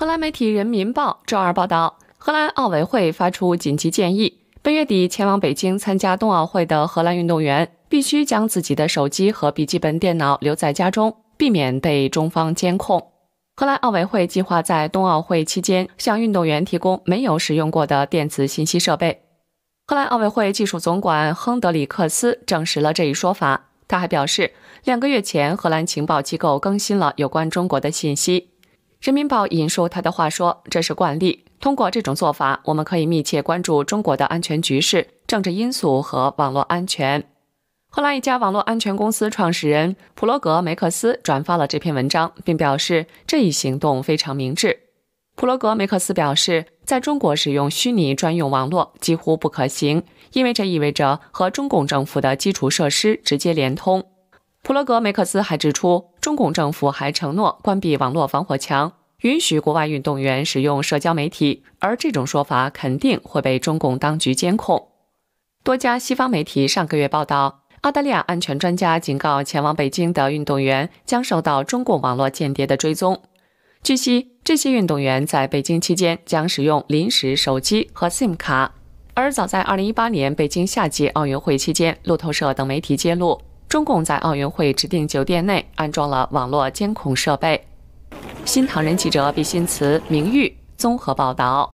荷兰媒体《人民报》周二报道，荷兰奥委会发出紧急建议：本月底前往北京参加冬奥会的荷兰运动员必须将自己的手机和笔记本电脑留在家中，避免被中方监控。荷兰奥委会计划在冬奥会期间向运动员提供没有使用过的电子信息设备。荷兰奥委会技术总管亨德里克斯证实了这一说法。他还表示，两个月前荷兰情报机构更新了有关中国的信息。《人民报》引述他的话说：“这是惯例。通过这种做法，我们可以密切关注中国的安全局势、政治因素和网络安全。”荷兰一家网络安全公司创始人普罗格梅克斯转发了这篇文章，并表示：“这一行动非常明智。”普罗格梅克斯表示，在中国使用虚拟专用网络几乎不可行，因为这意味着和中共政府的基础设施直接连通。普罗格梅克斯还指出，中共政府还承诺关闭网络防火墙，允许国外运动员使用社交媒体，而这种说法肯定会被中共当局监控。多家西方媒体上个月报道，澳大利亚安全专家警告前往北京的运动员将受到中共网络间谍的追踪。据悉，这些运动员在北京期间将使用临时手机和 SIM 卡。而早在2018年北京夏季奥运会期间，路透社等媒体揭露。中共在奥运会指定酒店内安装了网络监控设备。新唐人记者毕新慈、明玉综合报道。